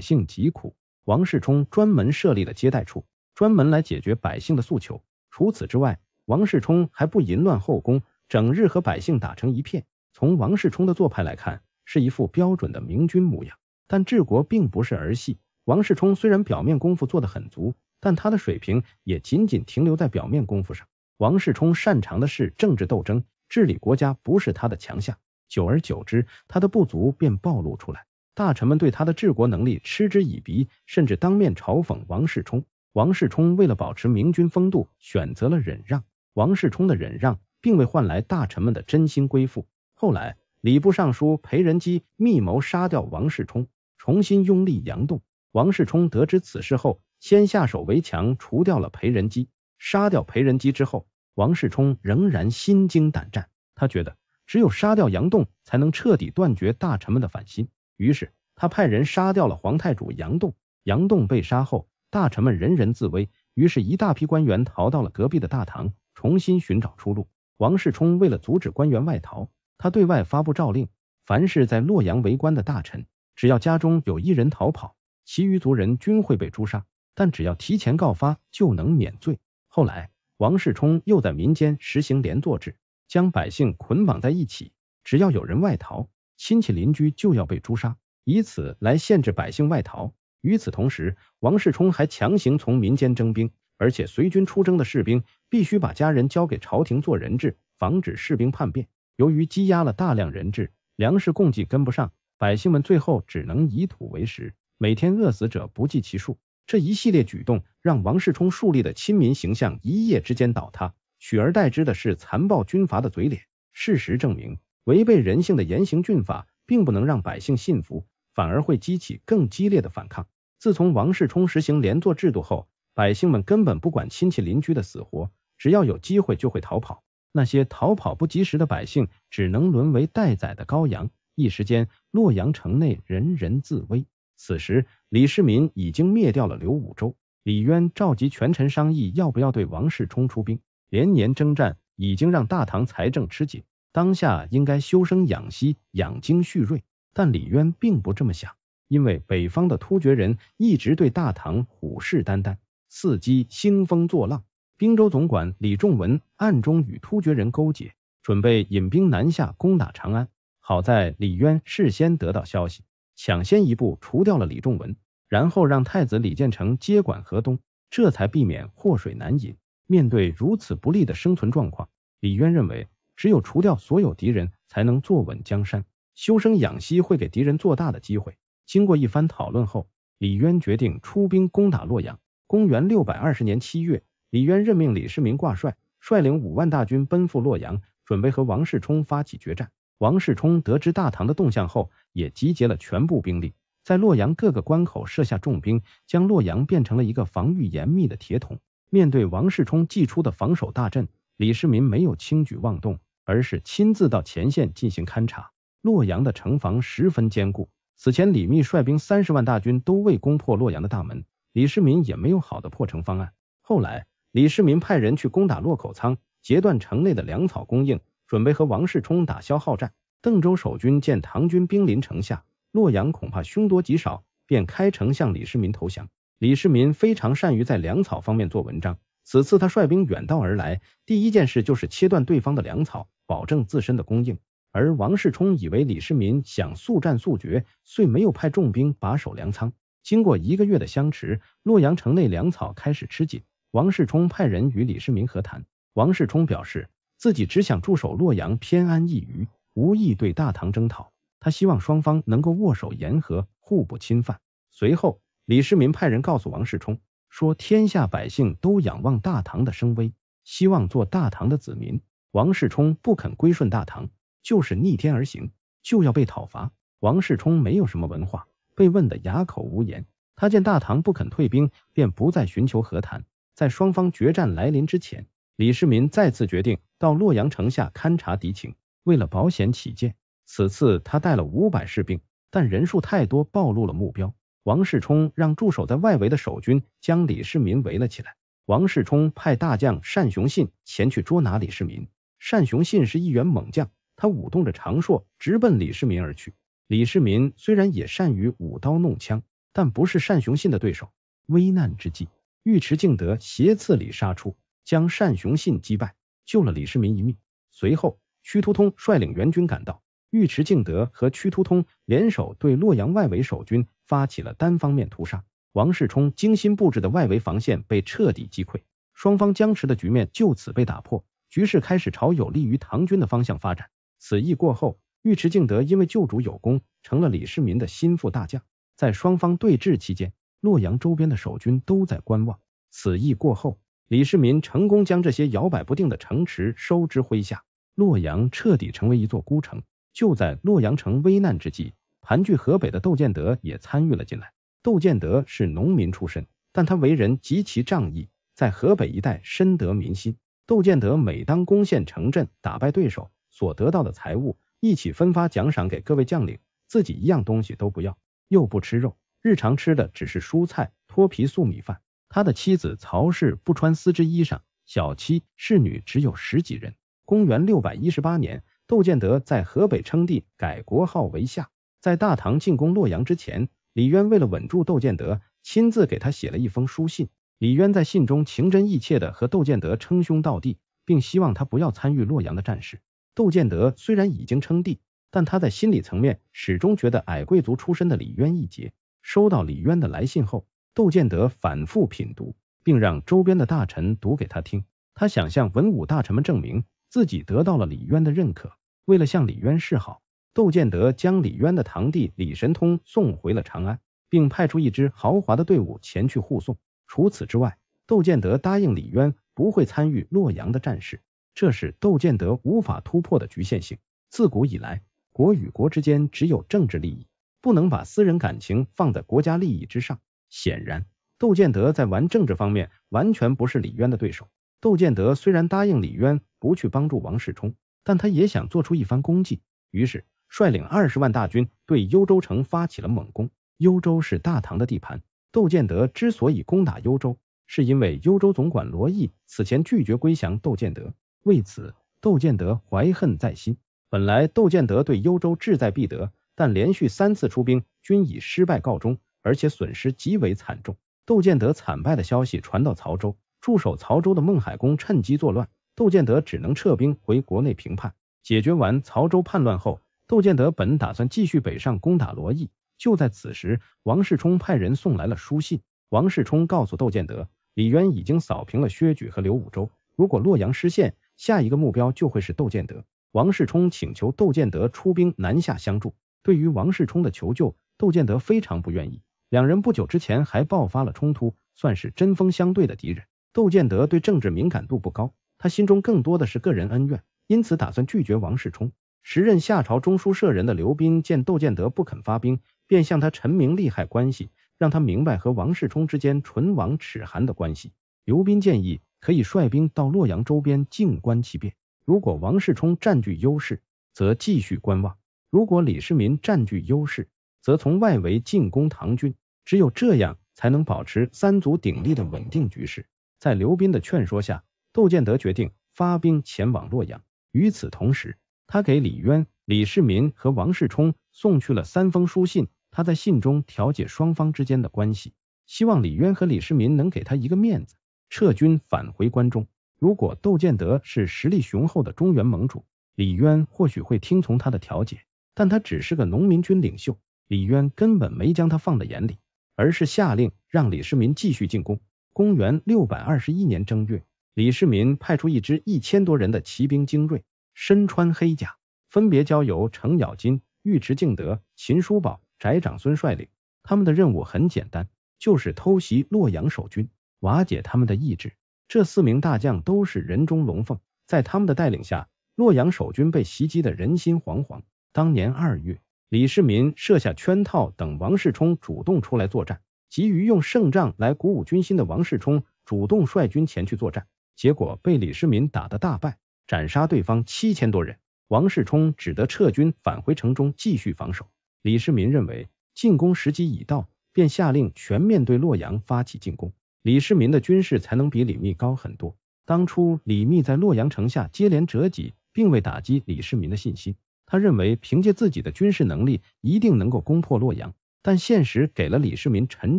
Speaker 1: 姓疾苦，王世充专门设立了接待处，专门来解决百姓的诉求。除此之外，王世充还不淫乱后宫，整日和百姓打成一片。从王世充的做派来看，是一副标准的明君模样。但治国并不是儿戏。王世充虽然表面功夫做的很足，但他的水平也仅仅停留在表面功夫上。王世充擅长的是政治斗争，治理国家不是他的强项。久而久之，他的不足便暴露出来。大臣们对他的治国能力嗤之以鼻，甚至当面嘲讽王世充。王世充为了保持明君风度，选择了忍让。王世充的忍让并未换来大臣们的真心归附。后来，礼部尚书裴仁基密谋杀掉王世充。重新拥立杨栋。王世充得知此事后，先下手为强，除掉了裴仁基。杀掉裴仁基之后，王世充仍然心惊胆战，他觉得只有杀掉杨栋，才能彻底断绝大臣们的反心。于是，他派人杀掉了皇太主杨栋。杨栋被杀后，大臣们人人自危，于是，一大批官员逃到了隔壁的大唐，重新寻找出路。王世充为了阻止官员外逃，他对外发布诏令，凡是在洛阳为官的大臣。只要家中有一人逃跑，其余族人均会被诛杀。但只要提前告发，就能免罪。后来，王世充又在民间实行连坐制，将百姓捆绑在一起。只要有人外逃，亲戚邻居就要被诛杀，以此来限制百姓外逃。与此同时，王世充还强行从民间征兵，而且随军出征的士兵必须把家人交给朝廷做人质，防止士兵叛变。由于积压了大量人质，粮食供给跟不上。百姓们最后只能以土为食，每天饿死者不计其数。这一系列举动让王世充树立的亲民形象一夜之间倒塌，取而代之的是残暴军阀的嘴脸。事实证明，违背人性的严刑峻法并不能让百姓信服，反而会激起更激烈的反抗。自从王世充实行连坐制度后，百姓们根本不管亲戚邻居的死活，只要有机会就会逃跑。那些逃跑不及时的百姓，只能沦为待宰的羔羊。一时间，洛阳城内人人自危。此时，李世民已经灭掉了刘武周，李渊召集权臣商议要不要对王世充出兵。连年征战已经让大唐财政吃紧，当下应该休生养息、养精蓄锐。但李渊并不这么想，因为北方的突厥人一直对大唐虎视眈眈，伺机兴风作浪。滨州总管李仲文暗中与突厥人勾结，准备引兵南下攻打长安。好在李渊事先得到消息，抢先一步除掉了李仲文，然后让太子李建成接管河东，这才避免祸水难引。面对如此不利的生存状况，李渊认为只有除掉所有敌人，才能坐稳江山。修生养息会给敌人做大的机会。经过一番讨论后，李渊决定出兵攻打洛阳。公元六百二十年七月，李渊任命李世民挂帅，率领五万大军奔赴洛阳，准备和王世充发起决战。王世充得知大唐的动向后，也集结了全部兵力，在洛阳各个关口设下重兵，将洛阳变成了一个防御严密的铁桶。面对王世充祭出的防守大阵，李世民没有轻举妄动，而是亲自到前线进行勘察。洛阳的城防十分坚固，此前李密率兵三十万大军都未攻破洛阳的大门，李世民也没有好的破城方案。后来，李世民派人去攻打洛口仓，截断城内的粮草供应。准备和王世充打消耗战。邓州守军见唐军兵临城下，洛阳恐怕凶多吉少，便开城向李世民投降。李世民非常善于在粮草方面做文章，此次他率兵远道而来，第一件事就是切断对方的粮草，保证自身的供应。而王世充以为李世民想速战速决，遂没有派重兵把守粮仓。经过一个月的相持，洛阳城内粮草开始吃紧。王世充派人与李世民和谈。王世充表示。自己只想驻守洛阳，偏安一隅，无意对大唐征讨。他希望双方能够握手言和，互不侵犯。随后，李世民派人告诉王世充说：“天下百姓都仰望大唐的声威，希望做大唐的子民。”王世充不肯归顺大唐，就是逆天而行，就要被讨伐。王世充没有什么文化，被问得哑口无言。他见大唐不肯退兵，便不再寻求和谈。在双方决战来临之前。李世民再次决定到洛阳城下勘察敌情。为了保险起见，此次他带了五百士兵，但人数太多，暴露了目标。王世充让驻守在外围的守军将李世民围了起来。王世充派大将单雄信前去捉拿李世民。单雄信是一员猛将，他舞动着长槊直奔李世民而去。李世民虽然也善于舞刀弄枪，但不是单雄信的对手。危难之际，尉迟敬德斜刺里杀出。将单雄信击败，救了李世民一命。随后，屈突通率领援军赶到，尉迟敬德和屈突通联手对洛阳外围守军发起了单方面屠杀。王世充精心布置的外围防线被彻底击溃，双方僵持的局面就此被打破，局势开始朝有利于唐军的方向发展。此役过后，尉迟敬德因为救主有功，成了李世民的心腹大将。在双方对峙期间，洛阳周边的守军都在观望。此役过后。李世民成功将这些摇摆不定的城池收之麾下，洛阳彻底成为一座孤城。就在洛阳城危难之际，盘踞河北的窦建德也参与了进来。窦建德是农民出身，但他为人极其仗义，在河北一带深得民心。窦建德每当攻陷城镇、打败对手，所得到的财物一起分发奖赏给各位将领，自己一样东西都不要，又不吃肉，日常吃的只是蔬菜、脱皮素米饭。他的妻子曹氏不穿丝织衣裳，小妻侍女只有十几人。公元六百一十八年，窦建德在河北称帝，改国号为夏。在大唐进攻洛阳之前，李渊为了稳住窦建德，亲自给他写了一封书信。李渊在信中情真意切的和窦建德称兄道弟，并希望他不要参与洛阳的战事。窦建德虽然已经称帝，但他在心理层面始终觉得矮贵族出身的李渊一截。收到李渊的来信后。窦建德反复品读，并让周边的大臣读给他听。他想向文武大臣们证明自己得到了李渊的认可。为了向李渊示好，窦建德将李渊的堂弟李神通送回了长安，并派出一支豪华的队伍前去护送。除此之外，窦建德答应李渊不会参与洛阳的战事。这是窦建德无法突破的局限性。自古以来，国与国之间只有政治利益，不能把私人感情放在国家利益之上。显然，窦建德在玩政治方面完全不是李渊的对手。窦建德虽然答应李渊不去帮助王世充，但他也想做出一番功绩，于是率领二十万大军对幽州城发起了猛攻。幽州是大唐的地盘，窦建德之所以攻打幽州，是因为幽州总管罗艺此前拒绝归降窦建德，为此窦建德怀恨在心。本来窦建德对幽州志在必得，但连续三次出兵均以失败告终。而且损失极为惨重。窦建德惨败的消息传到曹州，驻守曹州的孟海公趁机作乱，窦建德只能撤兵回国内平叛。解决完曹州叛乱后，窦建德本打算继续北上攻打罗艺。就在此时，王世充派人送来了书信。王世充告诉窦建德，李渊已经扫平了薛举和刘武周，如果洛阳失陷，下一个目标就会是窦建德。王世充请求窦建德出兵南下相助。对于王世充的求救，窦建德非常不愿意。两人不久之前还爆发了冲突，算是针锋相对的敌人。窦建德对政治敏感度不高，他心中更多的是个人恩怨，因此打算拒绝王世充。时任夏朝中书舍人的刘斌见窦建德不肯发兵，便向他陈明利害关系，让他明白和王世充之间唇亡齿寒的关系。刘斌建议可以率兵到洛阳周边静观其变，如果王世充占据优势，则继续观望；如果李世民占据优势，则从外围进攻唐军。只有这样，才能保持三足鼎立的稳定局势。在刘斌的劝说下，窦建德决定发兵前往洛阳。与此同时，他给李渊、李世民和王世充送去了三封书信。他在信中调解双方之间的关系，希望李渊和李世民能给他一个面子，撤军返回关中。如果窦建德是实力雄厚的中原盟主，李渊或许会听从他的调解，但他只是个农民军领袖，李渊根本没将他放在眼里。而是下令让李世民继续进攻。公元六百二十一年正月，李世民派出一支一千多人的骑兵精锐，身穿黑甲，分别交由程咬金、尉迟敬德、秦叔宝、翟长孙率领。他们的任务很简单，就是偷袭洛阳守军，瓦解他们的意志。这四名大将都是人中龙凤，在他们的带领下，洛阳守军被袭击的人心惶惶。当年二月。李世民设下圈套，等王世充主动出来作战。急于用胜仗来鼓舞军心的王世充主动率军前去作战，结果被李世民打得大败，斩杀对方七千多人。王世充只得撤军返回城中继续防守。李世民认为进攻时机已到，便下令全面对洛阳发起进攻。李世民的军事才能比李密高很多，当初李密在洛阳城下接连折戟，并未打击李世民的信心。他认为凭借自己的军事能力一定能够攻破洛阳，但现实给了李世民沉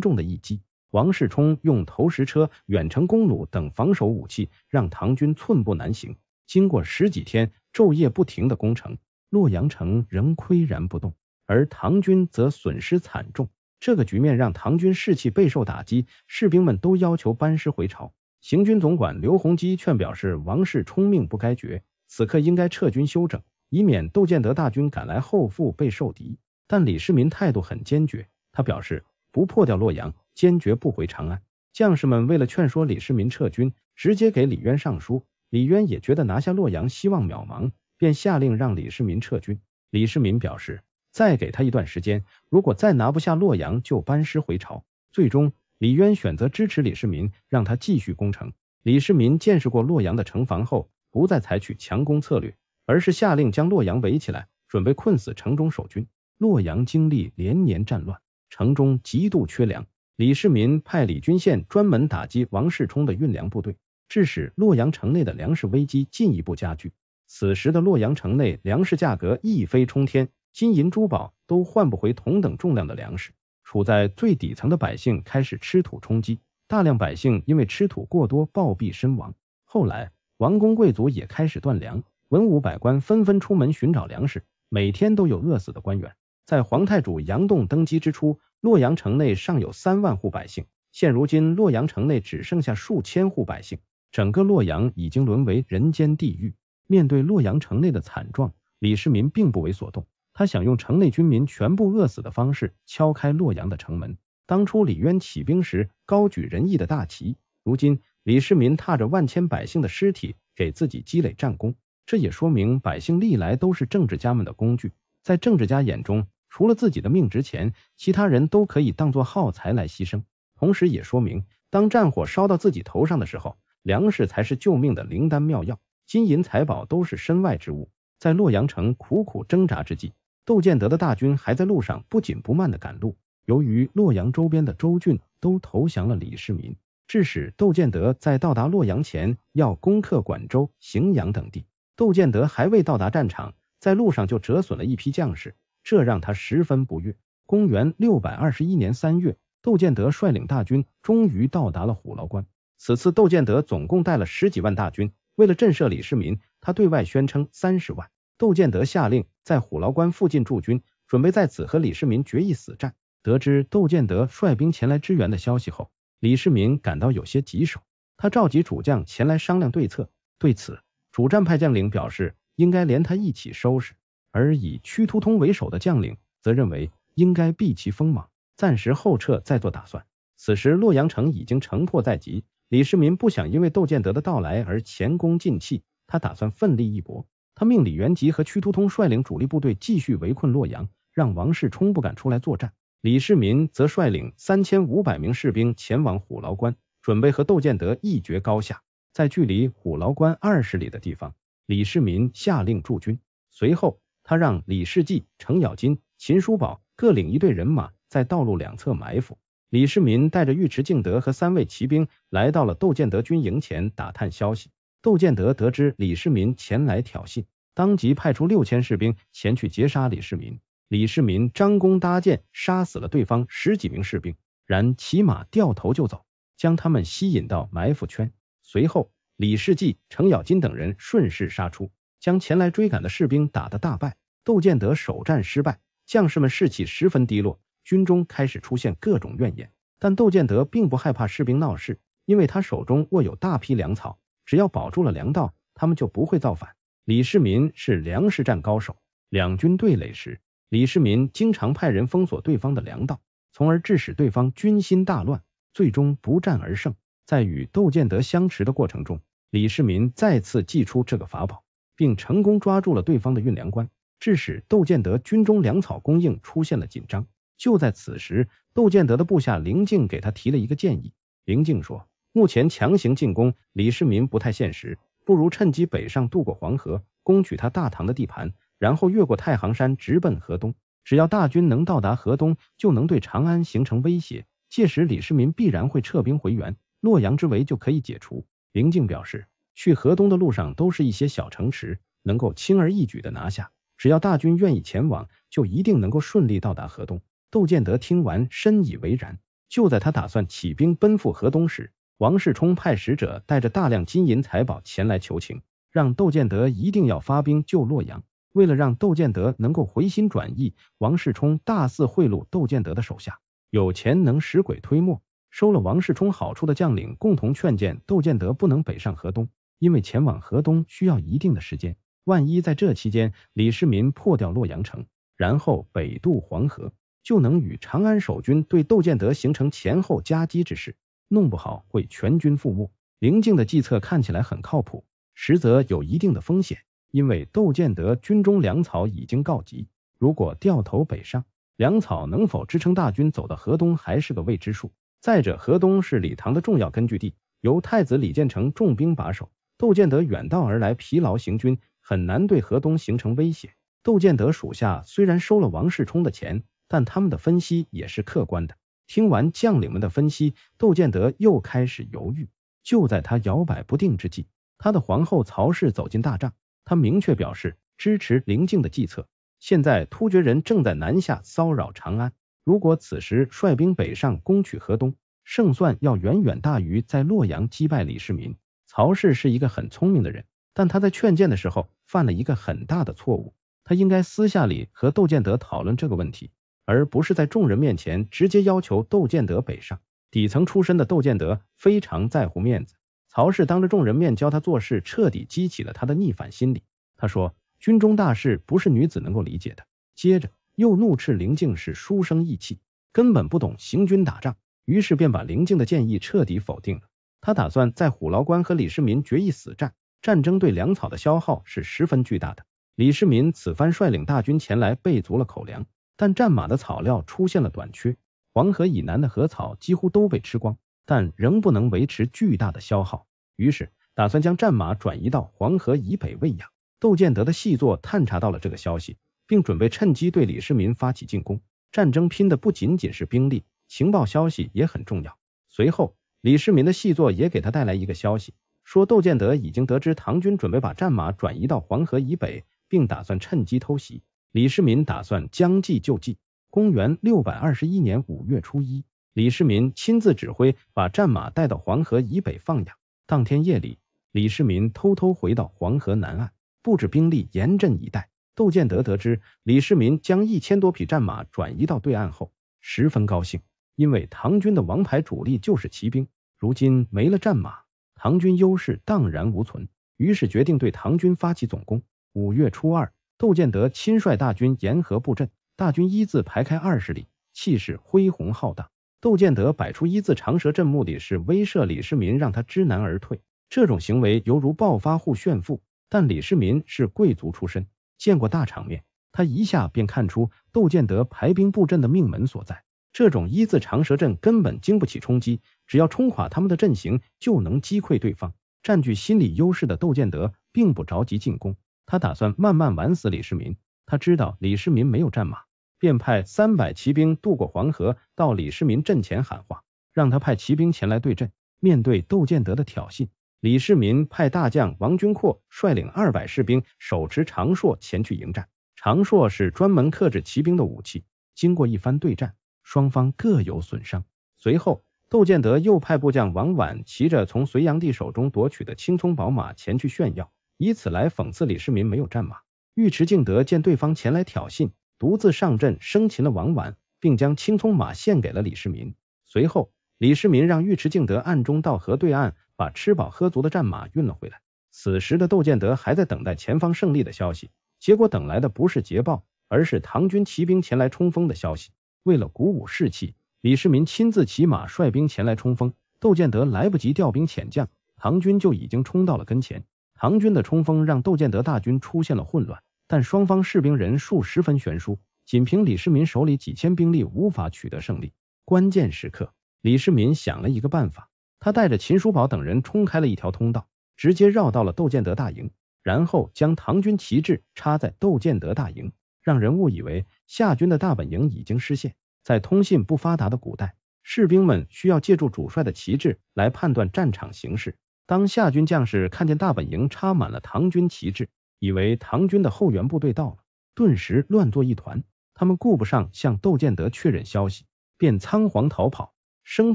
Speaker 1: 重的一击。王世充用投石车、远程弓弩等防守武器，让唐军寸步难行。经过十几天昼夜不停的攻城，洛阳城仍岿然不动，而唐军则损失惨重。这个局面让唐军士气备受打击，士兵们都要求班师回朝。行军总管刘洪基劝表示，王世充命不该绝，此刻应该撤军休整。以免窦建德大军赶来后腹被受敌，但李世民态度很坚决，他表示不破掉洛阳，坚决不回长安。将士们为了劝说李世民撤军，直接给李渊上书。李渊也觉得拿下洛阳希望渺茫，便下令让李世民撤军。李世民表示再给他一段时间，如果再拿不下洛阳，就班师回朝。最终，李渊选择支持李世民，让他继续攻城。李世民见识过洛阳的城防后，不再采取强攻策略。而是下令将洛阳围起来，准备困死城中守军。洛阳经历连年战乱，城中极度缺粮。李世民派李君羡专门打击王世充的运粮部队，致使洛阳城内的粮食危机进一步加剧。此时的洛阳城内粮食价格一飞冲天，金银珠宝都换不回同等重量的粮食。处在最底层的百姓开始吃土充饥，大量百姓因为吃土过多暴毙身亡。后来，王公贵族也开始断粮。文武百官纷纷出门寻找粮食，每天都有饿死的官员。在皇太主杨栋登基之初，洛阳城内尚有三万户百姓，现如今洛阳城内只剩下数千户百姓，整个洛阳已经沦为人间地狱。面对洛阳城内的惨状，李世民并不为所动，他想用城内军民全部饿死的方式敲开洛阳的城门。当初李渊起兵时高举仁义的大旗，如今李世民踏着万千百姓的尸体给自己积累战功。这也说明百姓历来都是政治家们的工具，在政治家眼中，除了自己的命值钱，其他人都可以当做耗材来牺牲。同时也说明，当战火烧到自己头上的时候，粮食才是救命的灵丹妙药，金银财宝都是身外之物。在洛阳城苦苦挣扎之际，窦建德的大军还在路上，不紧不慢的赶路。由于洛阳周边的州郡都投降了李世民，致使窦建德在到达洛阳前要攻克管州、荥阳等地。窦建德还未到达战场，在路上就折损了一批将士，这让他十分不悦。公元六百二十一年三月，窦建德率领大军终于到达了虎牢关。此次窦建德总共带了十几万大军，为了震慑李世民，他对外宣称三十万。窦建德下令在虎牢关附近驻军，准备在此和李世民决一死战。得知窦建德率兵前来支援的消息后，李世民感到有些棘手，他召集主将前来商量对策。对此。主战派将领表示，应该连他一起收拾；而以屈突通为首的将领则认为，应该避其锋芒，暂时后撤再做打算。此时洛阳城已经城破在即，李世民不想因为窦建德的到来而前功尽弃，他打算奋力一搏。他命李元吉和屈突通率领主力部队继续围困洛阳，让王世充不敢出来作战。李世民则率领三千五百名士兵前往虎牢关，准备和窦建德一决高下。在距离虎牢关二十里的地方，李世民下令驻军。随后，他让李世济、程咬金、秦叔宝各领一队人马在道路两侧埋伏。李世民带着尉迟敬德和三位骑兵来到了窦建德军营前打探消息。窦建德得知李世民前来挑衅，当即派出六千士兵前去截杀李世民。李世民张弓搭箭，杀死了对方十几名士兵，然骑马掉头就走，将他们吸引到埋伏圈。随后，李世济、程咬金等人顺势杀出，将前来追赶的士兵打得大败。窦建德首战失败，将士们士气十分低落，军中开始出现各种怨言。但窦建德并不害怕士兵闹事，因为他手中握有大批粮草，只要保住了粮道，他们就不会造反。李世民是粮食战高手，两军对垒时，李世民经常派人封锁对方的粮道，从而致使对方军心大乱，最终不战而胜。在与窦建德相持的过程中，李世民再次祭出这个法宝，并成功抓住了对方的运粮官，致使窦建德军中粮草供应出现了紧张。就在此时，窦建德的部下林敬给他提了一个建议。林敬说：“目前强行进攻李世民不太现实，不如趁机北上渡过黄河，攻取他大唐的地盘，然后越过太行山直奔河东。只要大军能到达河东，就能对长安形成威胁。届时李世民必然会撤兵回援。”洛阳之围就可以解除。明镜表示，去河东的路上都是一些小城池，能够轻而易举的拿下。只要大军愿意前往，就一定能够顺利到达河东。窦建德听完深以为然。就在他打算起兵奔赴河东时，王世充派使者带着大量金银财宝前来求情，让窦建德一定要发兵救洛阳。为了让窦建德能够回心转意，王世充大肆贿赂窦建德的手下，有钱能使鬼推磨。收了王世充好处的将领共同劝谏窦建德不能北上河东，因为前往河东需要一定的时间，万一在这期间李世民破掉洛阳城，然后北渡黄河，就能与长安守军对窦建德形成前后夹击之势，弄不好会全军覆没。灵敬的计策看起来很靠谱，实则有一定的风险，因为窦建德军中粮草已经告急，如果掉头北上，粮草能否支撑大军走到河东还是个未知数。再者，河东是李唐的重要根据地，由太子李建成重兵把守。窦建德远道而来，疲劳行军，很难对河东形成威胁。窦建德属下虽然收了王世充的钱，但他们的分析也是客观的。听完将领们的分析，窦建德又开始犹豫。就在他摇摆不定之际，他的皇后曹氏走进大帐，他明确表示支持灵敬的计策。现在突厥人正在南下骚扰长安。如果此时率兵北上攻取河东，胜算要远远大于在洛阳击败李世民。曹氏是一个很聪明的人，但他在劝谏的时候犯了一个很大的错误。他应该私下里和窦建德讨论这个问题，而不是在众人面前直接要求窦建德北上。底层出身的窦建德非常在乎面子，曹氏当着众人面教他做事，彻底激起了他的逆反心理。他说：“军中大事不是女子能够理解的。”接着。又怒斥灵静是书生意气，根本不懂行军打仗，于是便把灵静的建议彻底否定了。他打算在虎牢关和李世民决一死战。战争对粮草的消耗是十分巨大的。李世民此番率领大军前来，备足了口粮，但战马的草料出现了短缺。黄河以南的河草几乎都被吃光，但仍不能维持巨大的消耗，于是打算将战马转移到黄河以北喂养。窦建德的细作探查到了这个消息。并准备趁机对李世民发起进攻。战争拼的不仅仅是兵力，情报消息也很重要。随后，李世民的细作也给他带来一个消息，说窦建德已经得知唐军准备把战马转移到黄河以北，并打算趁机偷袭。李世民打算将计就计。公元六百二十一年五月初一，李世民亲自指挥把战马带到黄河以北放养。当天夜里，李世民偷偷回到黄河南岸，布置兵力，严阵以待。窦建德得知李世民将一千多匹战马转移到对岸后，十分高兴，因为唐军的王牌主力就是骑兵，如今没了战马，唐军优势荡然无存，于是决定对唐军发起总攻。五月初二，窦建德亲率大军沿河布阵，大军一字排开二十里，气势恢宏浩荡。窦建德摆出一字长蛇阵，目的是威慑李世民，让他知难而退。这种行为犹如暴发户炫富，但李世民是贵族出身。见过大场面，他一下便看出窦建德排兵布阵的命门所在。这种一字长蛇阵根本经不起冲击，只要冲垮他们的阵型，就能击溃对方。占据心理优势的窦建德并不着急进攻，他打算慢慢玩死李世民。他知道李世民没有战马，便派三百骑兵渡过黄河，到李世民阵前喊话，让他派骑兵前来对阵。面对窦建德的挑衅。李世民派大将王君阔率领二百士兵，手持长槊前去迎战。长槊是专门克制骑兵的武器。经过一番对战，双方各有损伤。随后，窦建德又派部将王婉骑着从隋炀帝手中夺取的青葱宝马前去炫耀，以此来讽刺李世民没有战马。尉迟敬德见对方前来挑衅，独自上阵生擒了王婉，并将青葱马献给了李世民。随后。李世民让尉迟敬德暗中到河对岸，把吃饱喝足的战马运了回来。此时的窦建德还在等待前方胜利的消息，结果等来的不是捷报，而是唐军骑兵前来冲锋的消息。为了鼓舞士气，李世民亲自骑马率兵前来冲锋。窦建德来不及调兵遣将，唐军就已经冲到了跟前。唐军的冲锋让窦建德大军出现了混乱，但双方士兵人数十分悬殊，仅凭李世民手里几千兵力无法取得胜利。关键时刻。李世民想了一个办法，他带着秦叔宝等人冲开了一条通道，直接绕到了窦建德大营，然后将唐军旗帜插在窦建德大营，让人误以为夏军的大本营已经失陷。在通信不发达的古代，士兵们需要借助主帅的旗帜来判断战场形势。当夏军将士看见大本营插满了唐军旗帜，以为唐军的后援部队到了，顿时乱作一团。他们顾不上向窦建德确认消息，便仓皇逃跑。生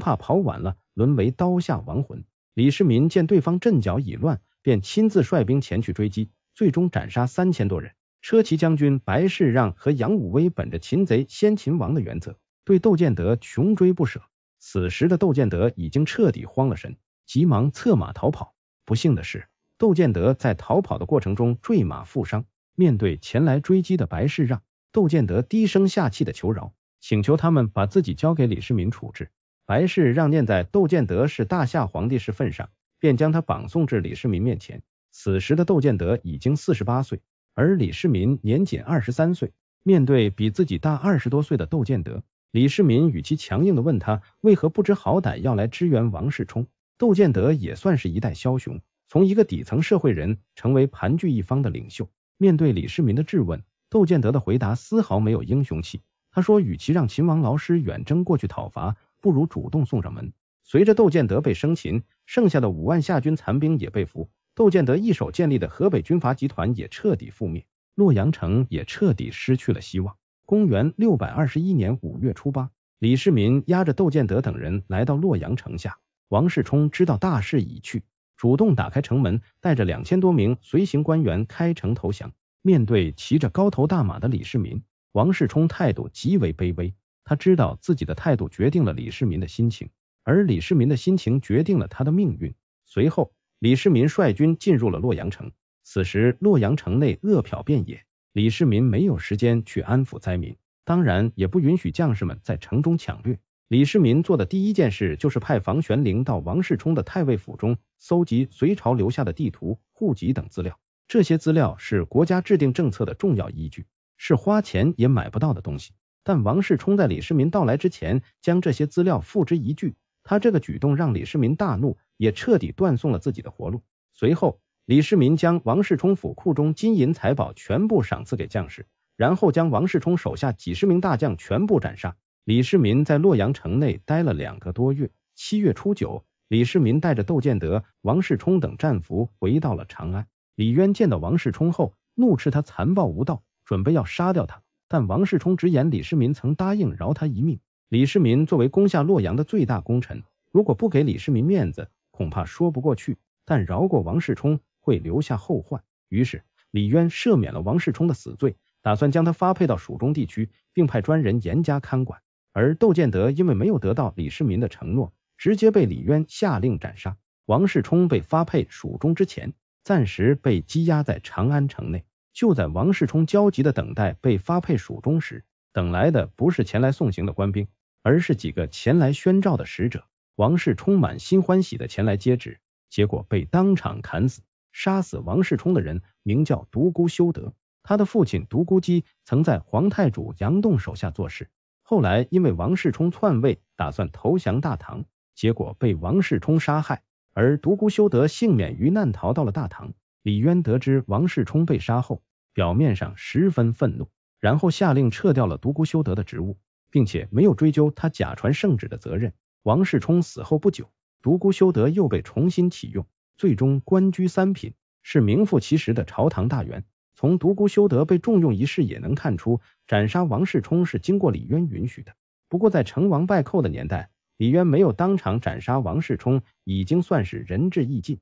Speaker 1: 怕跑晚了，沦为刀下亡魂。李世民见对方阵脚已乱，便亲自率兵前去追击，最终斩杀三千多人。车骑将军白世让和杨武威本着“擒贼先擒王”的原则，对窦建德穷追不舍。此时的窦建德已经彻底慌了神，急忙策马逃跑。不幸的是，窦建德在逃跑的过程中坠马负伤。面对前来追击的白世让，窦建德低声下气的求饶，请求他们把自己交给李世民处置。白氏让念在窦建德是大夏皇帝是份上，便将他绑送至李世民面前。此时的窦建德已经四十八岁，而李世民年仅二十三岁。面对比自己大二十多岁的窦建德，李世民与其强硬的问他为何不知好歹要来支援王世充。窦建德也算是一代枭雄，从一个底层社会人成为盘踞一方的领袖。面对李世民的质问，窦建德的回答丝毫没有英雄气。他说：“与其让秦王劳师远征过去讨伐。”不如主动送上门。随着窦建德被生擒，剩下的五万夏军残兵也被俘，窦建德一手建立的河北军阀集团也彻底覆灭，洛阳城也彻底失去了希望。公元六百二十一年五月初八，李世民押着窦建德等人来到洛阳城下，王世充知道大势已去，主动打开城门，带着两千多名随行官员开城投降。面对骑着高头大马的李世民，王世充态度极为卑微。他知道自己的态度决定了李世民的心情，而李世民的心情决定了他的命运。随后，李世民率军进入了洛阳城。此时，洛阳城内饿殍遍野。李世民没有时间去安抚灾民，当然也不允许将士们在城中抢掠。李世民做的第一件事就是派房玄龄到王世充的太尉府中搜集隋朝留下的地图、户籍等资料。这些资料是国家制定政策的重要依据，是花钱也买不到的东西。但王世充在李世民到来之前，将这些资料付之一炬。他这个举动让李世民大怒，也彻底断送了自己的活路。随后，李世民将王世充府库中金银财宝全部赏赐给将士，然后将王世充手下几十名大将全部斩杀。李世民在洛阳城内待了两个多月，七月初九，李世民带着窦建德、王世充等战俘回到了长安。李渊见到王世充后，怒斥他残暴无道，准备要杀掉他。但王世充直言，李世民曾答应饶他一命。李世民作为攻下洛阳的最大功臣，如果不给李世民面子，恐怕说不过去。但饶过王世充会留下后患，于是李渊赦免了王世充的死罪，打算将他发配到蜀中地区，并派专人严加看管。而窦建德因为没有得到李世民的承诺，直接被李渊下令斩杀。王世充被发配蜀中之前，暂时被羁押在长安城内。就在王世充焦急的等待被发配蜀中时，等来的不是前来送行的官兵，而是几个前来宣召的使者。王世充满心欢喜的前来接旨，结果被当场砍死。杀死王世充的人名叫独孤修德，他的父亲独孤基曾在皇太主杨栋手下做事，后来因为王世充篡位，打算投降大唐，结果被王世充杀害。而独孤修德幸免于难，逃到了大唐。李渊得知王世充被杀后，表面上十分愤怒，然后下令撤掉了独孤修德的职务，并且没有追究他假传圣旨的责任。王世充死后不久，独孤修德又被重新启用，最终官居三品，是名副其实的朝堂大员。从独孤修德被重用一事也能看出，斩杀王世充是经过李渊允许的。不过在成王败寇的年代，李渊没有当场斩杀王世充，已经算是仁至义尽。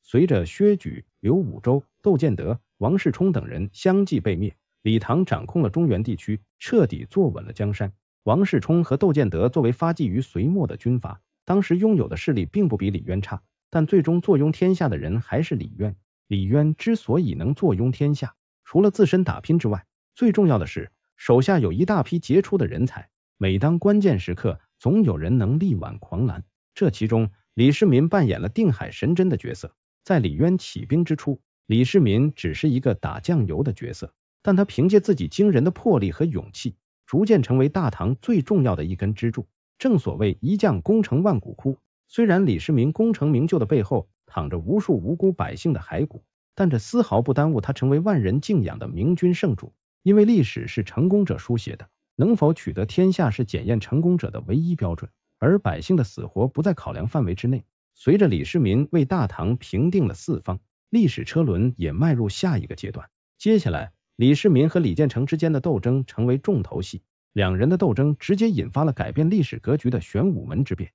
Speaker 1: 随着薛举、刘武周、窦建德。王世充等人相继被灭，李唐掌控了中原地区，彻底坐稳了江山。王世充和窦建德作为发迹于隋末的军阀，当时拥有的势力并不比李渊差，但最终坐拥天下的人还是李渊。李渊之所以能坐拥天下，除了自身打拼之外，最重要的是手下有一大批杰出的人才。每当关键时刻，总有人能力挽狂澜。这其中，李世民扮演了定海神针的角色。在李渊起兵之初，李世民只是一个打酱油的角色，但他凭借自己惊人的魄力和勇气，逐渐成为大唐最重要的一根支柱。正所谓一将功成万骨枯，虽然李世民功成名就的背后躺着无数无辜百姓的骸骨，但这丝毫不耽误他成为万人敬仰的明君圣主。因为历史是成功者书写的，能否取得天下是检验成功者的唯一标准，而百姓的死活不在考量范围之内。随着李世民为大唐平定了四方。历史车轮也迈入下一个阶段，接下来李世民和李建成之间的斗争成为重头戏，两人的斗争直接引发了改变历史格局的玄武门之变。